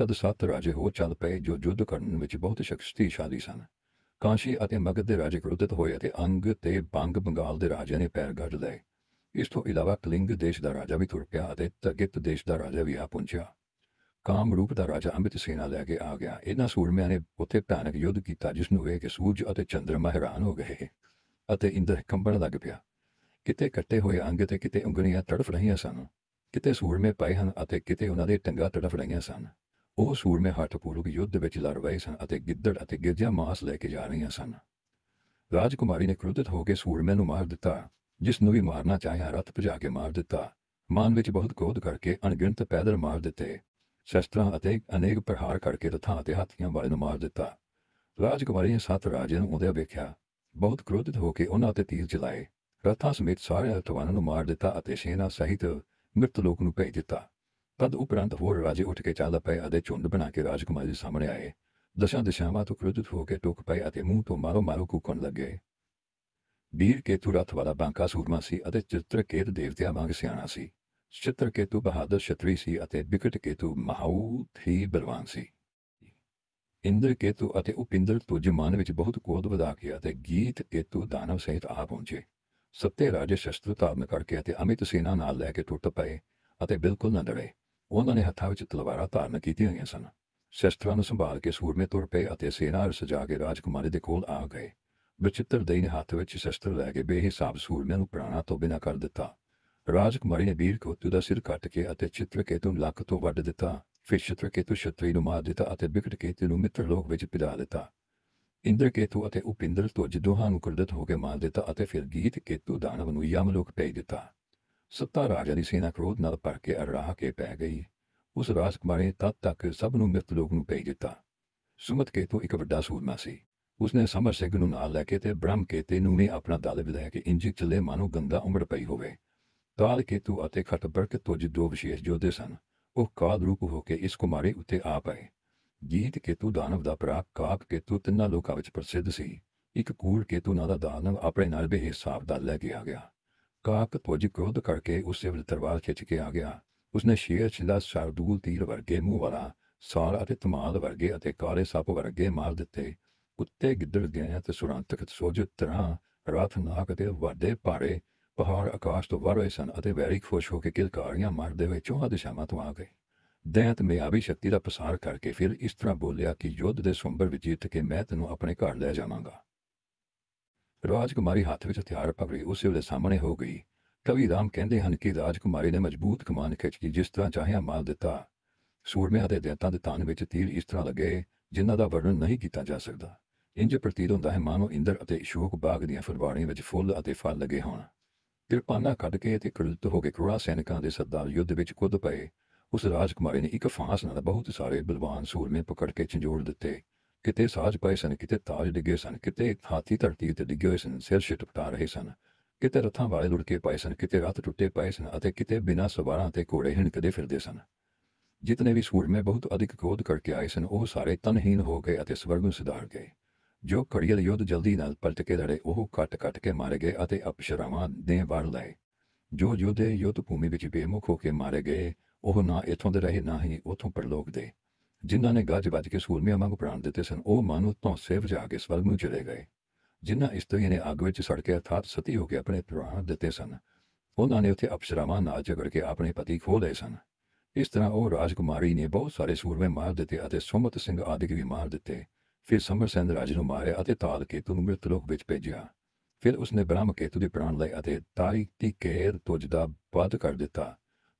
ਤਦ ਸੱਤ ਰਾਜੇ ਹੋ ਚੱਲ ਪਏ ਜੋ ਜੁੱਧ ਕਰਨ ਵਿੱਚ ਬਹੁਤ ਸ਼ਕਤੀਸ਼ਾਲੀ ਸਨ ਕਾਂਸ਼ੀ ਅਤੇ ਮਗਧ ਦੇ ਰਾਜੇ ਕ੍ਰੋਧਿਤ ਹੋਏ ਅਤੇ ਅੰਗ ਤੇ ਬੰਗ ਬੰਗਾਲ ਦੇ ਰਾਜਿਆਂ ਨੇ ਪੈਰ ਗੱਡ ਲਏ ਇਸ ਤੋਂ ਇਲਾਵਾ ਕਲਿੰਗ ਦੇਸ਼ ਦਾ ਰਾਜਾ ਵੀ ਤੁਰ ਪਿਆ ਅਤੇ ਤਗਿਤ ਦੇਸ਼ ਦਾ ਰਾਜਾ ਵੀ ਆ ਪਹੁੰਚਿਆ ਕਾਮਰੂਪ ਦਾ ਰਾਜਾ ਅੰਮ੍ਰਿਤ ਸੇਨਾ ਲੈ ਕੇ ਆ ਗਿਆ ਇਹਨਾਂ ਸੂਰਮਿਆਂ ਨੇ ਉੱਥੇ ਧਾਨਕ ਯੁੱਧ ਕੀਤਾ ਜਿਸ ਨੂੰ ਵੇਖ ਕੇ ਸੂਰਜ ਅਤੇ ਚੰਦਰਮਾ ਹੈਰਾਨ ਹੋ ਗਏ ਅਤੇ ਇੰਦਰ ਕੰਬਣ ਲੱਗ ਪਿਆ ਕਿਤੇ ਕੱਟੇ ਹੋਏ ਅੰਗ ਤੇ ਕਿਤੇ ਉਂਗਲੀਆਂ ਤੜਫ ਰਹੀਆਂ ਸਨ ਕਿਤੇ ਸੂਰਮੇ ਪਏ ਹਨ ਅਤੇ ਕਿਤੇ ਉਹਨਾਂ ਦੇ ਟੰਗਾ ਤੜਫ ਰਹੀਆਂ ਸਨ ਉਹ ਸੂਰਮੇ ਹੱਠਪੂਰਕ ਯੁੱਧ ਵਿੱਚ ਲੜ ਰਹੇ ਸਨ ਅਤੇ ਗਿੱਦੜ ਅਤੇ ਗਿਰਜਾ ਮਾਸ ਲੈ ਕੇ ਜਾ ਰਹੀਆਂ ਸਨ ਰਾਜਕੁਮਾਰੀ ਨੇ ਕ੍ਰੋਧਿਤ ਹੋ ਕੇ ਸੂਰਮੇ ਨੂੰ ਮਾਰ ਦਿੱਤਾ ਜਿਸ ਨੂੰ ਵੀ ਮਾਰਨਾ ਚਾਹਿਆ ਰਤ ਭਜਾ ਕੇ ਮਾਰ ਦਿੱਤਾ ਮਾਨ ਵਿੱਚ ਬਹੁਤ ਕੋਧ ਕਰਕੇ ਅਣਗਿਣਤ ਪੈਦਲ ਮਾਰ ਦਿੱਤੇ ਸ਼ਸਤਰਾਂ ਅਤੇ ਅਨੇਕ ਪ੍ਰਹਾਰ ਕਰਕੇ ਰਥਾਂ ਅਤੇ ਹਾਥੀਆਂ ਵਾਲੇ ਨੂੰ ਮਾਰ ਦਿੱਤਾ ਰਾਜਕੁਮਾਰੀ ਨੇ ਸੱਤ ਰਾਜਿਆਂ ਨੂੰ ਉਹਦੇ ਵੇਖਿਆ ਬਹੁਤ ਕ੍ਰੋਧਿਤ ਹੋ ਕੇ ਉਹਨਾਂ ਤੇ ਤੀਰ ਚਲਾਏ ਰਥਾਂ ਸਮੇਤ ਸਾਰੇ ਹਤਵਾਨਾਂ ਨੂੰ ਮਾਰ ਦਿੱਤਾ ਅਤੇ ਸੈਨਾ ਸਹਿਤ ਮ੍ਰਿਤ ਲੋਕ ਨੂੰ ਭੇਜ ਦਿੱਤਾ ਤਦ ਉਪਰੰਤ ਹੋਰ ਰਾਜੇ ਉੱਠ ਕੇ ਚੱਲ ਪਏ ਅਤੇ ਚੁੰਡ ਬਣਾ ਕੇ ਰਾਜਕੁਮਾਰ ਦੇ ਸਾਹਮਣੇ ਆਏ ਦਸ਼ਾਂ ਦਸ਼ਾਵਾਂ ਤੋਂ ਕ੍ਰੋਧਿਤ ਹੋ ਕੇ ਟੋਕ ਪਏ ਅਤੇ ਮੂੰਹ ਤੋਂ ਮਾਰੋ ਮਾਰੋ ਕੂਕਣ ਲੱਗੇ ਵੀਰ ਕੇ ਰਥ ਵਾਲਾ ਬਾਂਕਾ ਸੂਰਮਾ ਸੀ ਅਤੇ ਕੇਤ ਦੇਵਤਿਆਂ ਵਾਂਗ ਸਿਆਣਾ ਸੀ ਕੇਤੂ ਬਹਾਦਰ ਛਤਰੀ ਸੀ ਅਤੇ ਵਿਕਟ ਕੇਤੂ ਮਹਾਉ ਥੀ ਬਲਵਾਨ ਸੀ ਇੰਦਰ ਕੇਤੂ ਅਤੇ ਉਪਿੰਦਰ ਤੋਂ ਜਮਾਨ ਵਿੱਚ ਬਹੁਤ ਕੋਦ ਵਧਾ ਕੇ ਅਤੇ ਗੀਤ ਕੇਤੂ ਦਾਨਵ ਸਹਿਤ ਆ ਪਹੁੰਚੇ ਸੱਤੇ ਰਾਜੇ ਸ਼ਸਤਰ ਧਾਰਨ ਕਰਕੇ ਅਤੇ ਅਮਿਤ ਸੇਨਾ ਨਾਲ ਲੈ ਕੇ ਟੁੱਟ ਪਏ ਅਤੇ ਬਿਲਕੁਲ ਨਾ ਡਰੇ ਉਹਨਾਂ ਨੇ ਹੱਥਾਂ ਵਿੱਚ ਤਲਵਾਰਾਂ ਧਾਰਨ ਕੀਤੀਆਂ ਹੋਈਆਂ ਸਨ ਸ਼ਸਤਰਾਂ ਨੂੰ ਸੰਭਾਲ ਕੇ ਸੂਰਮੇ ਤੁਰ ਪਏ ਅਤੇ ਸੇਨਾ ਸਜਾ ਕੇ ਰਾਜਕੁਮਾਰੀ ਦੇ ਕੋਲ ਆ ਗਏ ਬਚਿੱਤਰ ਦੇ ਹੱਥ ਵਿੱਚ ਸ਼ਸਤਰ ਲੈ ਕੇ ਬੇਹਿਸਾਬ ਸੂਰਮੇ ਨੂੰ ਪ੍ਰਾਣਾ ਤੋਂ ਬਿਨਾਂ ਕਰ ਦਿੱਤਾ ਰਾਜਕੁਮਾਰੀ ਨੇ ਵੀਰ ਕੋਤੂ ਦਾ ਸਿਰ ਕੱਟ ਕੇ ਅਤੇ ਚਿੱਤਰਕੇਤੂ ਨੂੰ ਲੱਕ ਤੋਂ ਵੱਢ ਦਿੱਤਾ ਫਿਰ ਚਿੱਤਰਕੇਤੂ ਛਤਰੀ ਨੂੰ ਮਾਰ ਦਿੱਤਾ ਅਤੇ ਵਿਕਟਕੇਤੂ ਨੂੰ ਮਿੱਤਰ ਲੋਕ ਵਿੱਚ ਪਿਦਾ ਦਿੱਤਾ ਇੰਦਰਕੇਤੂ ਅਤੇ ਉਪਿੰਦਰ ਤੋਂ ਦੋਹਾਂ ਨੂੰ ਕੁਰਦਤ ਹੋ ਕੇ ਮਾਰ ਦਿੱਤਾ ਅਤੇ ਫਿਰ ਗੀਤ ਕੇਤੂ ਦਾਨਵ ਨੂੰ ਯਮ ਲੋਕ ਭੇਜ ਦਿੱਤਾ ਸੱਤਾ ਰਾਜਾ ਦੀ ਸੈਨਾ ਕ੍ਰੋਧ ਨਾਲ ਭਰ ਕੇ ਅਰਾਹ ਕੇ ਪੈ ਗਈ ਉਸ ਰਾਜਕੁਮਾਰੀ ਤਦ ਤੱਕ ਸਭ ਨੂੰ ਮਿੱਤ ਲੋਕ ਨੂੰ ਭੇਜ ਦਿੱਤਾ ਸੁਮਤ ਕੇ ਤੋਂ ਇੱਕ ਵੱਡਾ ਸੂਰਮਾ ਸੀ ਉਸਨੇ ਸਮਰ ਸਿੰਘ ਨੂੰ ਨਾਲ ਲੈ ਕੇ ਤੇ ਬ੍ਰਹਮ ਕੇਤੇ ਨੂੰ ਨੇ ਆਪਣਾ ਦਲ ਵਿਦਾਇਆ ਕਿ ਇੰਜ ਚਲੇ ਮਾਨੋ ਗੰਦਾ ਉਮੜ ਪਈ ਹੋਵੇ ਤਾਲ ਕੇਤੂ ਅਤੇ ਖਟਬਰ ਕੇ ਤੁਜ ਦੋ ਵਿਸ਼ੇਸ਼ ਜੋਦੇ ਸਨ ਉਹ ਕਾਦ ਰੂਪ ਹੋ ਕੇ ਇਸ ਕੁਮਾਰੀ ਉੱਤੇ ਆ ਪਏ ਗੀਤ ਕੇਤੂ ਦਾਨਵ ਦਾ ਪ੍ਰਾਪ ਕਾਕ ਕੇਤੂ ਤਿੰਨਾਂ ਲੋਕਾਂ ਵਿੱਚ ਪ੍ਰਸਿੱਧ ਸੀ ਇੱਕ ਕੂੜ ਕੇਤੂ ਨਾ ਦਾ ਦਾਨਵ ਆਪਣੇ ਨਾਲ ਹਿਸਾਬ ਦਾ ਲੈ ਕੇ ਆ ਗਿਆ ਕੁਝ को ਕਰਕੇ ਉਸੇ उससे ਦਰਵਾਜ਼ੇ ਖਿੱਚ ਕੇ ਆ ਗਿਆ ਉਸਨੇ ਸ਼ੇਰ ਚਿਲਾ ਸਰਦੂਲ ਤੀਰ ਵਰਗੇ ਮੂੰਹ ਵਾਲਾ ਸਾਲ ਅਤੇ ਤਮਾਦ ਵਰਗੇ ਅਤੇ ਕਾਲੇ ਸੱਪ ਵਰਗੇ ਮਾਰ ਦਿੱਤੇ ਕੁੱਤੇ ਗਿੱਦੜ ਗਏ ਤੇ ਸੁਰਾਂ ਤਖਤ ਸੋਜ ਤਰ੍ਹਾਂ ਰਾਤ ਦੇ ਵੱਡੇ ਭਾਰੇ ਪਹਾੜ ਆਕਾਸ਼ ਤੋਂ ਵਰ ਰਹੇ ਸਨ ਅਤੇ ਵੈਰੀ ਖੁਸ਼ ਹੋ ਕੇ ਕਿਲਕਾਰੀਆਂ ਮਾਰਦੇ ਹੋਏ ਚੋਹਾਂ ਦਿਸ਼ਾਵਾਂ ਤੋਂ ਆ ਗਏ ਦੈਂਤ ਆਵੀ ਸ਼ਕਤੀ ਦਾ ਪ੍ਰਸਾਰ ਕਰਕੇ ਫਿਰ ਇਸ ਤਰ੍ਹਾਂ ਬੋਲਿਆ ਕਿ ਯੁੱਧ ਦੇ ਸੰਭਰ ਵਿਜੀਤ ਕੇ ਮੈਂ ਤੈਨੂੰ ਆਪਣੇ ਘਰ ਲੈ ਜਾਵਾਂਗਾ ਰਾਜਕੁਮਾਰੀ ਹੱਥ ਵਿੱਚ ਹਥਿਆਰ ਪਕੜੀ ਉਸੇ ਦੇ ਸਾਹਮਣੇ ਹੋ ਗਈ ਕਵੀ ਰਾਮ ਕਹਿੰਦੇ ਹਨ ਕਿ ਰਾਜਕੁਮਾਰੀ ਨੇ ਮਜ਼ਬੂਤ ਕਮਾਨ ਖਿੱਚ ਕੇ ਜਿਸ ਤਰ੍ਹਾਂ ਚਾਹਿਆ ਮਾਰ ਦਿੱਤਾ ਸੂਰਮੇ ਦੇ ਤਾਂ ਦੇ ਤਾਨ ਵਿੱਚ ਤੀਰ ਇਸ ਤਰ੍ਹਾਂ ਲੱਗੇ ਜਿਨ੍ਹਾਂ ਦਾ ਵਰਣਨ ਨਹੀਂ ਕੀਤਾ ਜਾ ਸਕਦਾ ਇੰਜ ਪ੍ਰਤੀਤ ਹੁੰਦਾ ਹੈ ਮਾਨੋ ਇੰਦਰ ਅਤੇ ਸ਼ੋਕ ਬਾਗ ਦੀਆਂ ਫੁਲਵਾੜੀਆਂ ਵਿੱਚ ਫੁੱਲ ਅਤੇ ਫਲ ਲੱਗੇ ਹੋਣ ਕਿਰਪਾਨਾ ਕੱਢ ਕੇ ਤੇ ਕਰਲਤ ਹੋ ਕੇ ਕੁੜਾ ਸੈਨਿਕਾਂ ਦੇ ਸਰਦਾਰ ਯੁੱਧ ਵਿੱਚ ਕੁੱਦ ਪਏ ਉਸ ਰਾਜਕੁਮਾਰੀ ਨੇ ਇੱਕ ਫਾਂਸ ਨਾਲ ਬਹੁਤ ਸਾਰੇ ਬਲਵਾਨ ਸੂਰਮੇ ਪਕੜ ਕੇ ਝੰਜੋੜ ਦਿੱਤੇ ਕਿਤੇ ਸਾਜ ਪਏ ਸਨ ਕਿਤੇ ਤਾਜ ਡਿੱਗੇ ਸਨ ਕਿਤੇ ਹਾਥੀ ਧਰਤੀ ਤੇ ਡਿੱਗੇ ਹੋਏ ਸਨ ਸਿਰ ਛਟਕਾ ਰਹੇ ਸਨ ਕਿਤੇ ਰਥਾਂ ਵਾਲੇ ਕੇ ਪਏ ਸਨ ਕਿਤੇ ਰਾਤ ਟੁੱਟੇ ਪਏ ਸਨ ਅਤੇ ਕਿਤੇ ਬਿਨਾਂ ਸਵਾਰਾਂ ਤੇ ਘੋੜੇ ਹਿੰਕਦੇ ਫਿਰਦੇ ਸਨ ਜਿਤਨੇ ਵੀ ਸੂਰਮੇ ਬਹੁਤ ਅਧਿਕ ਕੋਧ ਕਰਕੇ ਆਏ ਸਨ ਉਹ ਸਾਰੇ ਤਨਹੀਨ ਹੋ ਗਏ ਅਤੇ ਸਵਰਗ ਨੂੰ ਸਿਧਾਰ ਗਏ ਜੋ ਘੜੀਅਲ ਯੁੱਧ ਜਲਦੀ ਨਾਲ ਪਲਟ ਕੇ ਲੜੇ ਉਹ ਕੱਟ-ਕੱਟ ਕੇ ਮਾਰੇ ਗਏ ਅਤੇ ਅਪਸ਼ਰਾਵਾਂ ਦੇ ਵਾਰ ਲਏ ਜੋ ਯੋਧੇ ਯੁੱਧ ਭੂਮੀ ਵਿੱਚ ਬੇਮੁਖ ਹੋ ਕੇ ਮਾਰੇ ਗਏ ਉਹ ਨਾ ਇਥੋਂ ਦੇ ਰਹੇ ਨਾ ਹੀ ਉਥੋਂ ਪਰਲੋਕ ਦੇ ਜਿਨ੍ਹਾਂ ਨੇ ਗੱਜ ਵੱਜ ਕੇ ਸੂਰਮਿਆਂ ਵਾਂਗ ਪ੍ਰਾਣ ਦਿੱਤੇ ਸਨ ਉਹ ਮਾਨੋ ਤੋਂ ਸੇਵ ਜਾ ਕੇ ਸਵਰਗ ਨੂੰ ਚਲੇ ਗਏ ਜਿਨ੍ਹਾਂ ਇਸਤਰੀਆਂ ਨੇ ਅੱਗ ਵਿੱਚ ਸੜ ਕੇ ਅਥਾਤ ਸਤੀ ਹੋ ਕੇ ਆਪਣੇ ਪ੍ਰਾਣ ਦਿੱਤੇ ਸਨ ਉਹਨਾਂ ਨੇ ਉੱਥੇ ਅਪਸਰਾਵਾਂ ਨਾਲ ਝਗੜ ਕੇ ਆਪਣੇ ਪਤੀ ਖੋ ਲਏ ਸਨ ਇਸ ਤਰ੍ਹਾਂ ਉਹ ਰਾਜਕੁਮਾਰੀ ਨੇ ਬਹੁਤ ਸਾਰੇ ਸੂਰਮੇ ਮਾਰ ਦਿੱਤੇ ਅਤੇ ਸੁਮਤ ਸਿੰਘ ਆਦਿਕ ਵੀ ਮਾਰ ਦਿੱਤੇ ਫਿਰ ਸਿੰਘ ਰਾਜ ਨੂੰ ਮਾਰਿਆ ਅਤੇ ਤਾਲ ਕੇਤੂ ਨੂੰ ਮ੍ਰਿਤ ਲੋਕ ਵਿੱਚ ਭੇਜਿਆ ਫਿਰ ਉਸਨੇ ਬ੍ਰਹਮ ਕੇਤੂ ਦੇ ਪ੍ਰਾਣ ਲਏ ਅਤੇ ਤਾਰੀਕ ਦੀ ਕੇਰ ਤੁਜ ਦਾ ਵਧ ਕਰ ਦਿੱਤਾ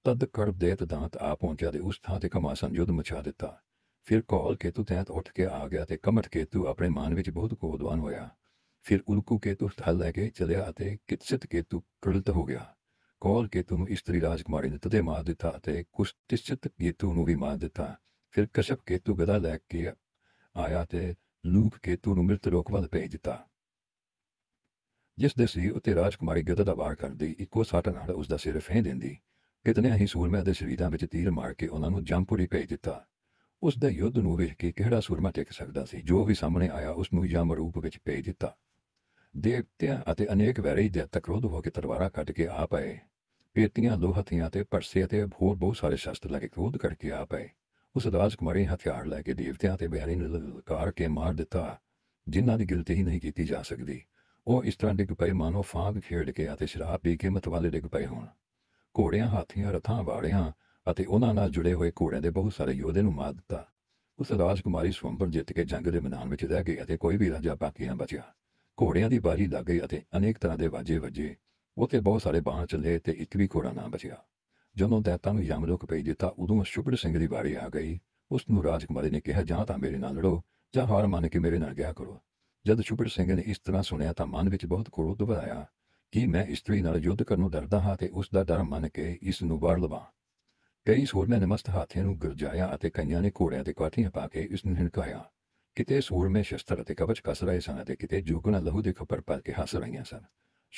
ਤਦ ਕਰਬ ਦੇਤ ਦਾਤ ਆ ਪਹੁੰਚਿਆ ਤੇ ਉਸ ਥਾਂ ਤੇ ਕਮਾਸਨ ਯੁੱਧ ਮਚਾ ਦਿੱਤਾ ਫਿਰ ਕੌਲ ਕੇਤੂ ਤਹਿਤ ਉੱਠ ਕੇ ਆ ਗਿਆ ਤੇ ਕਮਟ ਕੇਤੂ ਆਪਣੇ ਮਾਨ ਵਿੱਚ ਬਹੁਤ ਕੋਦਵਾਨ ਹੋਇਆ ਫਿਰ ਉਲਕੂ ਕੇਤੂ ਥਲ ਲੈ ਕੇ ਚਲਿਆ ਅਤੇ ਕੇ ਕੇਤੂ ਕ੍ਰਿਲਤ ਹੋ ਗਿਆ ਕੌਲ ਕੇਤੂ ਨੂੰ ਇਸਤਰੀ ਰਾਜਕੁਮਾਰੀ ਨੇ ਤਦੇ ਮਾਰ ਦਿੱਤਾ ਅਤੇ ਕੇ ਕੇਤੂ ਨੂੰ ਵੀ ਮਾਰ ਦਿੱਤਾ ਫਿਰ ਕਸ਼ਪ ਕੇਤੂ ਗਦਾ ਲੈ ਕੇ ਆਇਆ ਤੇ ਲੂਪ ਕੇਤੂ ਨੂੰ ਮਿਰਤ ਰੋਕ ਵੱਲ ਭੇਜ ਦਿੱਤਾ ਜਿਸ ਦੇ ਸੀ ਉਤੇ ਰਾਜਕੁਮਾਰੀ ਗਦਾ ਦਾ ਵਾਰ ਕਰਦੀ ਇੱਕੋ ਸਾਟ ਨਾਲ ਉਸ ਦਾ ਸਿਰ ਫੇਂ ਦਿੰਦੀ ਕਿਤਨੇ ਹੀ ਸੂਰਮੇ ਦੇ ਸ਼ਰੀਰਾਂ ਵਿੱਚ ਤੀਰ ਮਾਰ ਕੇ ਉਹਨਾਂ ਨੂੰ ਜੰਪੂਰੀ ਭੇਜ ਦਿੱਤਾ ਉਸ ਦਾ ਯੁੱਧ ਨੂੰ ਵੇਖ ਕੇ ਕਿਹੜਾ ਸੂਰਮਾ ਟਿਕ ਸਕਦਾ ਸੀ ਜੋ ਵੀ ਸਾਹਮਣੇ ਆਇਆ ਉਸ ਨੂੰ ਯਮ ਰੂਪ ਵਿੱਚ ਭੇਜ ਦਿੱਤਾ ਦੇਵਤਿਆਂ ਅਤੇ ਅਨੇਕ ਵੈਰੀ ਦੇ ਤਕਰੋਧ ਹੋ ਕੇ ਤਰਵਾਰਾ ਕੱਢ ਕੇ ਆ ਪਏ ਪੇਤੀਆਂ ਲੋਹਤੀਆਂ ਤੇ ਪਰਸੇ ਅਤੇ ਹੋਰ ਬਹੁਤ ਸਾਰੇ ਸ਼ਸਤਰ ਲੈ ਕੇ ਕ੍ਰੋਧ ਕਰਕੇ ਆ ਪਏ ਉਸ ਅਦਾਸ ਕੁਮਾਰੀ ਹਥਿਆਰ ਲੈ ਕੇ ਦੇਵਤਿਆਂ ਤੇ ਬਿਹਾਰੀ ਨੂੰ ਲਲਕਾਰ ਕੇ ਮਾਰ ਦਿੱਤਾ ਜਿਨ੍ਹਾਂ ਦੀ ਗਿਲਤੀ ਹੀ ਨਹੀਂ ਕੀਤੀ ਜਾ ਸਕਦੀ ਉਹ ਇਸ ਤਰ੍ਹਾਂ ਦੇ ਪਏ ਮਾਨੋ ਫਾਗ ਖੇਡ ਕੇ ਅਤੇ ਸ਼ਰਾਬ ਪੀ ਕੇ ਮਤਵਾਲੇ ਡਿੱਗ ਪਏ ਹੋਣ ਘੋੜਿਆਂ ਹਾਥੀਆਂ ਰਥਾਂ ਵਾੜਿਆਂ ਅਤੇ ਉਹਨਾਂ ਨਾਲ ਜੁੜੇ ਹੋਏ ਘੋੜਿਆਂ ਦੇ ਬਹੁਤ ਸਾਰੇ ਯੋਧੇ ਨੂੰ ਮਾਰ ਦਿੱਤਾ ਉਸ ਰਾਜਕੁਮਾਰੀ ਸਵੰਬਰ ਜਿੱਤ ਕੇ ਜੰਗ ਦੇ ਮੈਦਾਨ ਵਿੱਚ ਰਹਿ ਗਈ ਅਤੇ ਕੋਈ ਵੀ ਰਾਜਾ ਬਾਕੀ ਨਾ ਬਚਿਆ ਘੋੜਿਆਂ ਦੀ ਬਾਜੀ ਲੱਗ ਗਈ ਅਤੇ ਅਨੇਕ ਤਰ੍ਹਾਂ ਦੇ ਵਾਜੇ ਵੱਜੇ ਉੱਥੇ ਬਹੁਤ ਸਾਰੇ ਬਾਹਾਂ ਚੱਲੇ ਤੇ ਇੱਕ ਵੀ ਘੋੜਾ ਨਾ ਬਚਿਆ ਜਦੋਂ ਦੈਤਾਂ ਨੂੰ ਯਮਲੋਕ ਭੇਜ ਦਿੱਤਾ ਉਦੋਂ ਸ਼ੁਭਰ ਸਿੰਘ ਦੀ ਵਾਰੀ ਆ ਗਈ ਉਸ ਨੂੰ ਰਾਜਕੁਮਾਰੀ ਨੇ ਕਿਹਾ ਜਾਂ ਤਾਂ ਮੇਰੇ ਨਾਲ ਲੜੋ ਜਾਂ ਹਾਰ ਮੰਨ ਕੇ ਮੇਰੇ ਨਾਲ ਗਿਆ ਕਰੋ ਜਦ ਸ਼ੁਭਰ ਸਿੰਘ ਨੇ ਇਸ ਤਰ੍ਹਾਂ ਸੁਣਿਆ ਤਾਂ ਮਨ ਵਿੱਚ ਬਹੁਤ ਕੋਰੋਧ ਭਰਾਇਆ ਕਿ ਮੈਂ ਇਸਤਰੀ ਨਾਲ ਯੁੱਧ ਕਰਨ ਨੂੰ ਡਰਦਾ ਹਾਂ ਤੇ ਉਸ ਦਾ ਡਰ ਮੰਨ ਕੇ ਇਸ ਨੂੰ ਵਾਰ ਲਵਾਂ ਕਈ ਸੂਰਮੇ ਨੇ ਨਮਸਤ ਹਾਥੀਆਂ ਨੂੰ ਗੁਰਜਾਇਆ ਅਤੇ ਕਈਆਂ ਨੇ ਘੋੜਿਆਂ ਤੇ ਕਾਠੀਆਂ ਪਾ ਕੇ ਇਸ ਨੂੰ ਹਿਣਕਾਇਆ ਕਿਤੇ ਸੂਰਮੇ ਸ਼ਸਤਰ ਅਤੇ ਕਵਚ ਕਸ ਰਹੇ ਸਨ ਅਤੇ ਕਿਤੇ ਜੋਗਣਾ ਲਹੂ ਦੇ ਖੱਪਰ ਪਾ ਕੇ ਹੱਸ ਰਹੀਆਂ ਸਨ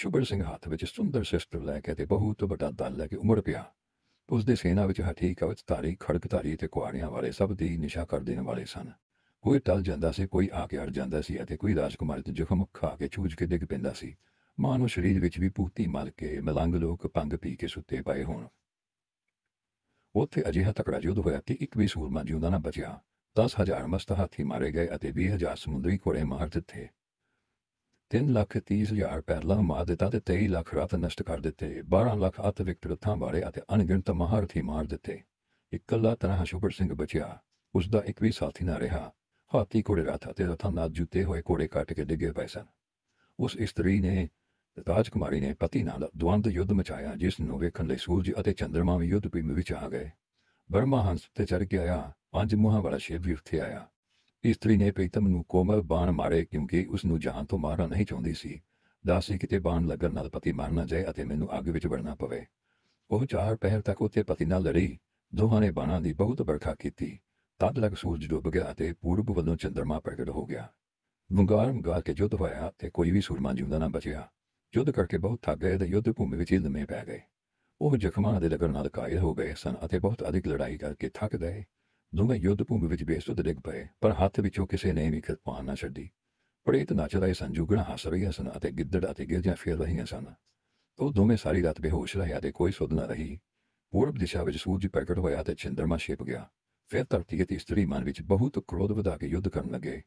ਸ਼ੁਭਰ ਸਿੰਘ ਹੱਥ ਵਿੱਚ ਸੁੰਦਰ ਸ਼ਸਤਰ ਲੈ ਕੇ ਤੇ ਬਹੁਤ ਵੱਡਾ ਦਲ ਲੈ ਕੇ ਉਮੜ ਪਿਆ ਉਸ ਦੇ ਸੈਨਾ ਵਿੱਚ ਹੱਥੀ ਕਵਚ ਧਾਰੀ ਖੜਕਧਾਰੀ ਤੇ ਕੁਆੜੀਆਂ ਵਾਲੇ ਸਭ ਦੀ ਨਿਸ਼ਾ ਕਰ ਦੇਣ ਵਾਲੇ ਸਨ ਕੋਈ ਟਲ ਜਾਂਦਾ ਸੀ ਕੋਈ ਆ ਕੇ ਅੜ ਜਾਂਦਾ ਸੀ ਅਤੇ ਕੋਈ ਰਾਜਕੁਮਾਰ ਤੇ ਜ਼ਖਮ ਖਾ ਕੇ ਚੂਜ ਕੇ ਡਿੱਗ ਪੈਂਦਾ ਸੀ ਮਾਨੋ ਸਰੀਰ ਵਿੱਚ ਵੀ ਪੂਤੀ ਮਲ ਕੇ ਮਲੰਗ ਲੋਕ ਪੰਗ ਪੀ ਕੇ ਸੁੱਤੇ ਪਏ ਹੋਣ ਉੱਥੇ ਅਜਿਹਾ ਤਕੜਾ ਯੁੱਧ ਹੋਇਆ ਕਿ ਵੀ ਸੂਰਮਾ ਜਿਉਂਦਾ ਨਾ ਬਚਿਆ 10000 ਮਸਤ ਹਾਥੀ ਮਾਰੇ ਗਏ ਅਤੇ 20000 ਸਮੁੰਦਰੀ ਘੋੜੇ ਮਾਰ ਦਿੱਤੇ 3 ਲੱਖ 30000 ਪੈਰਲਾ ਮਾਰ ਦਿੱਤਾ ਤੇ 23 ਲੱਖ ਰਾਤ ਨਸ਼ਟ ਕਰ ਦਿੱਤੇ 12 ਲੱਖ ਅਤ ਥਾਂ ਬਾਰੇ ਅਤੇ ਅਣਗਿਣਤ ਮਹਾਰਥੀ ਮਾਰ ਦਿੱਤੇ ਇਕੱਲਾ ਤਰਾ ਸ਼ੁਭਰ ਸਿੰਘ ਬਚਿਆ ਉਸ ਦਾ ਇੱਕ ਵੀ ਸਾਥੀ ਨਾ ਰਿਹਾ ਹਾਥੀ ਘੋੜੇ ਰਾਥਾ ਤੇ ਰਥਾਂ ਨਾਲ ਜੁੱਤੇ ਹੋਏ ਘੋੜੇ ਕੱਟ ਕੇ ਡਿੱਗੇ ਪਏ ਸਨ ਉਸ ਇਸਤਰੀ ਨੇ ਰਾਜ ਕੁਮਾਰੀ ਨੇ ਪਤੀ ਨਾਲ ਦਵੰਦ ਯੁੱਧ ਮਚਾਇਆ ਜਿਸ ਨੂੰ ਵੇਖਣ ਲਈ ਸੂਰਜ ਅਤੇ ਚੰ드ਰਮਾ ਵੀ ਯੁੱਧ ਭੂਮੀ ਵਿੱਚ ਆ ਗਏ ਬਰਮਾ ਹੰਸ ਤੇ ਚੜ ਕੇ ਆਇਆ ਪੰਜ ਮੂੰਹਾਂ ਵਾਲਾ ਸ਼ੇਰ ਵੀ ਉੱਥੇ ਆਇਆ ਇਸਤਰੀ ਨੇ ਪ੍ਰੀਤਮ ਨੂੰ ਕੋਮਲ ਬਾਣ ਮਾਰੇ ਕਿਉਂਕਿ ਉਸ ਨੂੰ ਜਾਨ ਤੋਂ ਮਾਰਨਾ ਨਹੀਂ ਚਾਹੁੰਦੀ ਸੀ ਦਾਸੀ ਕਿਤੇ ਬਾਣ ਲੱਗਣ ਨਾਲ ਪਤੀ ਮਾਰਨਾ ਜਾਏ ਅਤੇ ਮੈਨੂੰ ਅੱਗ ਵਿੱਚ ਵੜਨਾ ਪਵੇ ਉਹ ਚਾਰ ਪਹਿਰ ਤੱਕ ਉੱਥੇ ਪਤੀ ਨਾਲ ਲੜੀ ਦੋਹਾਂ ਨੇ ਬਾਣਾਂ ਦੀ ਬਹੁਤ ਵਰਖਾ ਕੀਤੀ ਤਦ ਲਗ ਸੂਰਜ ਡੁੱਬ ਗਿਆ ਤੇ ਪੂਰਬ ਵੱਲੋਂ ਚੰਦਰਮਾ ਪ੍ਰਗਟ ਹੋ ਗਿਆ ਵੰਗਾਰਮ ਗਾ ਕੇ ਜੋਤ ਹੋਇਆ ਤੇ ਕੋਈ ਵੀ ਸੂਰਮਾ ਜਿਉਂਦਾ ਨਾ ਬਚਿਆ ਯੁੱਧ ਕਰਕੇ ਬਹੁਤ ਥੱਕ ਗਏ ਤੇ ਯੁੱਧ ਭੂਮੀ ਵਿੱਚ ਹੀ ਪੈ ਗਏ ਉਹ ਜ਼ਖਮਾਂ ਦੇ ਲਗਨ ਨਾਲ ਕਾਇਲ ਹੋ ਗਏ ਸਨ ਅਤੇ ਬਹੁਤ ਅਧਿਕ ਲੜਾਈ ਕਰਕੇ ਥੱਕ ਗਏ ਦੋਵੇਂ ਯੁੱਧ ਭੂਮੀ ਵਿੱਚ ਬੇਸੁੱਧ ਡਿੱਗ ਪਏ ਪਰ ਹੱਥ ਵਿੱਚੋਂ ਕਿਸੇ ਨੇ ਵੀ ਕਿਰਪਾਨ ਨਾ ਛੱਡੀ ਪ੍ਰੇਤ ਨੱਚ ਰਹੇ ਸਨ ਜੁਗਣਾ ਹੱਸ ਰਹੀਆਂ ਸਨ ਅਤੇ ਗਿੱਦੜ ਅਤੇ ਗਿਰਜਾਂ ਫੇਰ ਰਹੀਆਂ ਸਨ ਉਹ ਦੋਵੇਂ ਸਾਰੀ ਰਾਤ ਬੇਹੋਸ਼ ਰਹੇ ਅਤੇ ਕੋਈ ਸੁਧ ਨਾ ਰਹੀ ਪੂਰਬ ਦਿਸ਼ਾ ਵਿੱਚ ਸੂਰਜ ਪ੍ਰਗਟ ਹੋਇਆ ਤੇ ਚੰਦਰਮਾ ਛਿਪ ਗਿਆ ਫਿਰ ਧਰਤੀ ਦੀ ਇਸਤਰੀ ਮਨ ਵਿੱਚ ਬਹੁਤ ਕ੍ਰੋਧ ਵਧਾ ਕੇ ਯੁੱਧ ਕਰਨ ਲੱਗੇ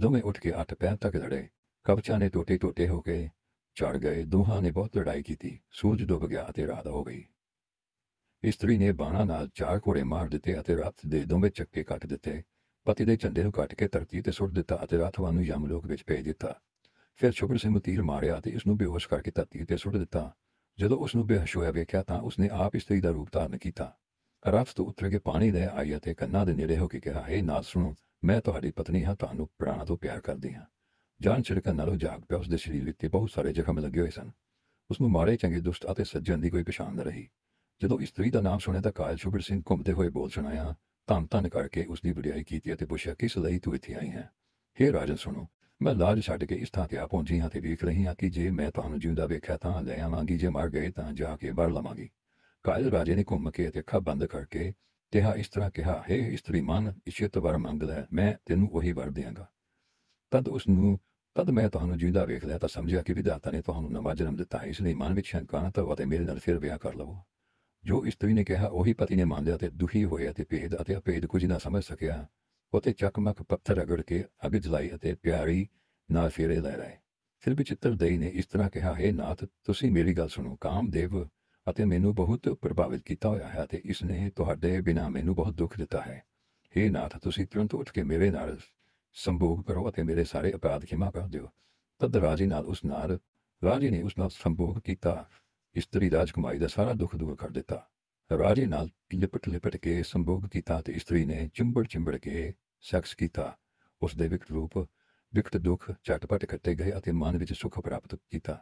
ਦੋਵੇਂ ਉੱਠ ਕੇ ਅੱਠ ਪੈਰ ਤੱਕ ਲੜੇ ਕਬਚਾ ਨੇ ਟੋਟੇ ਟੋਟੇ ਹੋ ਗਏ ਚੜ ਗਏ ਦੋਹਾਂ ਨੇ ਬਹੁਤ ਲੜਾਈ ਕੀਤੀ ਸੂਰਜ ਡੁੱਬ ਗਿਆ ਤੇ ਰਾਤ ਹੋ ਗਈ ਇਸਤਰੀ ਨੇ ਬਾਣਾ ਨਾਲ ਚਾਰ ਕੋੜੇ ਮਾਰ ਦਿੱਤੇ ਅਤੇ ਰਾਤ ਦੇ ਦੋਵੇਂ ਚੱਕੇ ਕੱਟ ਦਿੱਤੇ ਪਤੀ ਦੇ ਚੰਦੇ ਨੂੰ ਕੱਟ ਕੇ ਧਰਤੀ ਤੇ ਸੁੱਟ ਦਿੱਤਾ ਅਤੇ ਰਾਤਵਾਨ ਨੂੰ ਯਮਲੋਕ ਵਿੱਚ ਭੇਜ ਦਿੱਤਾ ਫਿਰ ਸ਼ੁਕਰ ਸਿੰਘ ਮਤੀਰ ਤੀਰ ਮਾਰਿਆ ਤੇ ਇਸ ਨੂੰ ਬੇਹੋਸ਼ ਕਰਕੇ ਧਰਤੀ ਤੇ ਸੁੱਟ ਦਿੱਤਾ ਜਦੋਂ ਉਸ ਨੂੰ ਬੇਹੋਸ਼ ਹੋਇਆ ਵੇਖਿਆ ਤਾਂ ਉਸਨੇ ਆਪ ਇਸਤਰੀ ਦਾ ਰੂਪ ਧਾਰਨ ਕੀਤਾ ਰਾਤ ਤੋਂ ਉਤਰ ਕੇ ਪਾਣੀ ਦੇ ਆਇਆ ਤੇ ਕੰਨਾਂ ਦੇ ਨੇੜੇ ਹੋ ਕੇ ਕਿਹਾ ਹੈ ਨਾ ਸੁਣੋ ਮੈਂ ਤੁਹਾਡੀ ਪਤਨੀ ਹਾਂ ਤੁਹਾਨੂੰ ਪ੍ਰਾਣਾ ਤੋਂ ਪਿਆਰ ਕਰਦੀ ਹਾਂ ਜਾਨ ਛਿੜਕਣ ਨਾਲੋਂ ਜਾਗ ਪਿਆ ਉਸ ਦੇ ਸਰੀਰ ਉੱਤੇ ਬਹੁਤ ਸਾਰੇ ਜ਼ਖਮ ਲੱਗੇ ਹੋਏ ਸਨ ਉਸ ਨੂੰ ਮਾਰੇ ਚੰਗੇ ਦੁਸ਼ਟ ਅਤੇ ਸੱਜਣ ਦੀ ਕੋਈ ਪਛਾਣ ਨਾ ਰਹੀ ਜਦੋਂ ਇਸਤਰੀ ਦਾ ਨਾਮ ਸੁਣਿਆ ਤਾਂ ਕਾਇਲ ਸ਼ੁਭਰ ਸਿੰਘ ਘੁੰਮਦੇ ਹੋਏ ਬੋਲ ਸੁਣਾਇਆ ਤਾਂ ਤਾਂ ਕਰਕੇ ਉਸ ਦੀ ਵਡਿਆਈ ਕੀਤੀ ਅਤੇ ਪੁੱਛਿਆ ਕਿਸ ਲਈ ਤੂੰ ਇੱਥੇ ਆਈ ਹੈ हे ਰਾਜਨ ਸੁਣੋ ਮੈਂ ਲਾਜ ਛੱਡ ਕੇ ਇਸ ਥਾਂ ਤੇ ਆ ਪਹੁੰਚੀ ਹਾਂ ਤੇ ਵੇਖ ਰਹੀ ਹਾਂ ਕਿ ਜੇ ਮੈਂ ਤੁਹਾਨੂੰ ਜਿਉਂਦਾ ਵੇਖਿਆ ਤਾਂ ਲੈ ਆਵਾਂਗੀ ਜੇ ਮਰ ਗਏ ਤਾਂ ਜਾ ਕੇ ਵੜ ਲਵਾਂਗੀ ਕਾਇਲ ਰਾਜੇ ਨੇ ਘੁੰਮ ਕੇ ਤੇ ਅੱਖਾਂ ਬੰਦ ਕਰਕੇ ਤੇ ਹਾਂ ਇਸ ਤਰ੍ਹਾਂ ਕਿਹਾ हे ਇਸਤਰੀ ਮਨ ਇਸੇ ਵਰ ਮੰਗਦਾ ਮੈਂ ਤੈਨੂੰ ਉਹੀ ਵਰ ਦਿਆਂਗਾ ਤਦ ਉਸ ਨੂੰ ਤਦ ਮੈਂ ਤੁਹਾਨੂੰ ਜਿੰਦਾ ਵੇਖ ਲਿਆ ਤਾਂ ਸਮਝਿਆ ਕਿ ਵਿਦਾਤਾ ਨੇ ਤੁਹਾਨੂੰ ਨਵਾਂ ਜਨਮ ਦਿੱਤਾ ਇਸ ਲਈ ਮਨ ਵਿੱਚ ਸ਼ੰਕਾ ਨਾ ਤਾਂ ਅਤੇ ਮੇਰੇ ਨਾਲ ਫਿਰ ਵਿਆਹ ਕਰ ਲਵੋ ਜੋ ਇਸਤਰੀ ਨੇ ਕਿਹਾ ਉਹੀ ਪਤੀ ਨੇ ਮੰਨ ਲਿਆ ਤੇ ਦੁਖੀ ਹੋਇਆ ਤੇ ਭੇਦ ਅਤੇ ਅਪੇਦ ਕੁਝ ਨਾ ਸਮਝ ਸਕਿਆ ਉਤੇ ਚੱਕਮਕ ਪੱਥਰ ਅਗੜ ਕੇ ਅੱਗ ਜਲਾਈ ਅਤੇ ਪਿਆਰੀ ਨਾਲ ਫੇਰੇ ਲੈ ਰਹੇ ਫਿਰ ਵੀ ਦੇਈ ਨੇ ਇਸ ਤਰ੍ਹਾਂ ਕਿਹਾ ਹੈ ਨਾਥ ਤੁਸੀਂ ਮੇਰੀ ਗੱਲ ਸੁਣੋ ਕਾਮਦੇਵ ਅਤੇ ਮੈਨੂੰ ਬਹੁਤ ਪ੍ਰਭਾਵਿਤ ਕੀਤਾ ਹੋਇਆ ਹੈ ਤੇ ਇਸ ਨੇ ਤੁਹਾਡੇ ਬਿਨਾ ਮੈਨੂੰ ਬਹੁਤ ਦੁੱਖ ਦਿੱਤਾ ਹੈ ਹੈ नाथ ਤੁਸੀਂ ਤੁਰੰਤ ਉੱਠ ਕੇ ਮੇਰੇ ਨਾਲ ਸੰਭੋਗ ਕਰੋ ਅਤੇ ਮੇਰੇ ਸਾਰੇ ਅਪਰਾਧ ਖਿਮਾ ਕਰ ਦਿਓ ਤਦ ਰਾਜੀ ਨਾਲ ਉਸ ਨਾਲ ਰਾਜੀ ਨੇ ਉਸ ਨਾਲ ਸੰਭੋਗ ਕੀਤਾ ਇਸਤਰੀ ਰਾਜਕੁਮਾਰੀ ਦਾ ਸਾਰਾ ਦੁੱਖ ਦੂਰ ਕਰ ਦਿੱਤਾ ਰਾਜੀ ਨਾਲ ਲਿਪਟ ਲਿਪਟ ਕੇ ਸੰਭੋਗ ਕੀਤਾ ਤੇ ਇਸਤਰੀ ਨੇ ਚਿੰਬੜ ਚਿੰਬੜ ਕੇ ਸੈਕਸ ਕੀਤਾ ਉਸ ਦੇ ਵਿਕਟ ਰੂਪ ਵਿਕਟ ਦੁੱਖ ਚਟਪਟ ਕੱਟੇ ਗਏ ਅਤੇ ਮਨ ਵਿੱਚ ਸੁਖ ਪ੍ਰਾਪਤ ਕੀਤਾ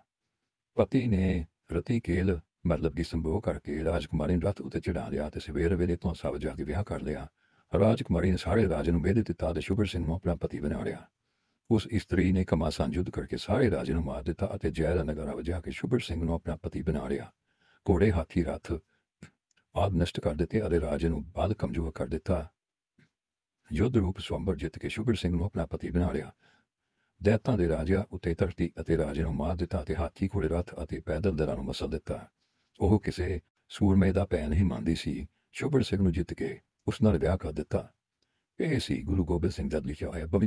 ਪਤੀ ਨੇ ਰਤੀ ਕੇਲ ਮਤਲਬ ਕਿ ਸੰਭੋਗ ਕਰਕੇ ਰਾਜਕੁਮਾਰੀ ਨੂੰ ਰਾਤ ਉਤੇ ਚੜਾ ਲਿਆ ਤੇ ਸਵੇਰ ਵੇਲੇ ਤੋਂ ਸਭ ਜਾ ਕੇ ਵਿਆਹ ਕਰ ਲਿਆ राजकुमारी ਨੇ ਸਾਰੇ ਰਾਜ ਨੂੰ ਵੇਦ ਦਿੱਤਾ ਤੇ ਸ਼ੁਭਰ ਸਿੰਘ ਨੂੰ ਆਪਣਾ ਪਤੀ ਬਣਾ ਲਿਆ ਉਸ ਇਸਤਰੀ ਨੇ ਕਮਾਸਾਂ ਜੁੱਧ ਕਰਕੇ ਸਾਰੇ ਰਾਜ ਨੂੰ ਮਾਰ ਦਿੱਤਾ ਅਤੇ ਜੈਲ ਨਗਰ ਵਜਾ ਕੇ ਸ਼ੁਭਰ ਸਿੰਘ ਨੂੰ ਆਪਣਾ ਪਤੀ ਬਣਾ ਲਿਆ ਘੋੜੇ ਹਾਥੀ ਰਥ ਆਦ ਨਸ਼ਟ ਕਰ ਦਿੱਤੇ ਅਤੇ ਰਾਜ ਨੂੰ ਬਾਦ ਕਮਜ਼ੋਰ ਕਰ ਦਿੱਤਾ ਯੁੱਧ ਰੂਪ ਸਵੰਬਰ ਜਿੱਤ ਕੇ ਸ਼ੁਭਰ ਸਿੰਘ ਨੂੰ ਆਪਣਾ ਪਤੀ ਬਣਾ ਲਿਆ ਦੇਤਾਂ ਦੇ ਰਾਜਾ ਉਤੇ ਧਰਤੀ ਅਤੇ ਰਾਜੇ ਨੂੰ ਮਾਰ ਦਿੱਤਾ ਤੇ ਹਾਥੀ ਘੋੜੇ ਰਥ ਅਤੇ ਪੈਦਲ ਦਰਾਂ ਨੂੰ ਮਸਲ ਦਿੱਤਾ ਉਹ ਕਿਸੇ ਸੂਰਮੇ ਦਾ ਪੈਨ ਹੀ ਮੰਨਦੀ ਸੀ ਸ਼ੁਭਰ ਸਿੰਘ ਨੂੰ ਜਿੱਤ ਕੇ ਉਸ ਨਾਲ ਵਿਆਹ ਕਰ ਦਿੱਤਾ ਇਹ ਸੀ ਗੁਰੂ ਗੋਬਿੰਦ ਸਿੰਘ ਦਾ ਲਿਖਿਆ ਹੋਇਆ